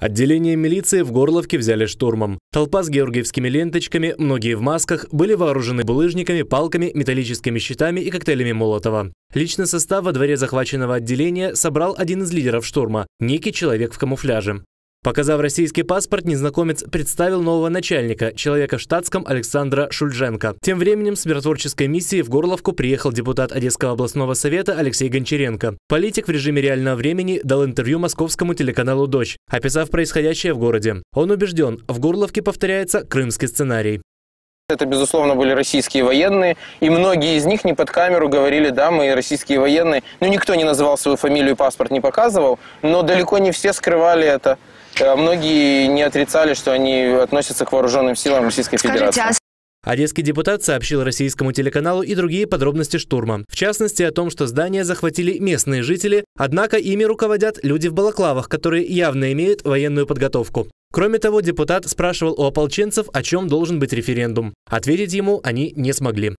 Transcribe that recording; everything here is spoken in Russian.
Отделение милиции в Горловке взяли штурмом. Толпа с георгиевскими ленточками, многие в масках, были вооружены булыжниками, палками, металлическими щитами и коктейлями Молотова. Личный состав во дворе захваченного отделения собрал один из лидеров штурма – некий человек в камуфляже. Показав российский паспорт, незнакомец представил нового начальника, человека в штатском Александра Шульженко. Тем временем с миротворческой миссии в Горловку приехал депутат Одесского областного совета Алексей Гончаренко. Политик в режиме реального времени дал интервью московскому телеканалу «Дочь», описав происходящее в городе. Он убежден, в Горловке повторяется крымский сценарий. Это, безусловно, были российские военные, и многие из них не под камеру говорили, да, мы российские военные. Ну, никто не называл свою фамилию, паспорт не показывал, но далеко не все скрывали это. Э, многие не отрицали, что они относятся к вооруженным силам Российской Федерации. А Одесский депутат сообщил российскому телеканалу и другие подробности штурма. В частности, о том, что здание захватили местные жители, однако ими руководят люди в балаклавах, которые явно имеют военную подготовку. Кроме того, депутат спрашивал у ополченцев, о чем должен быть референдум. Ответить ему они не смогли.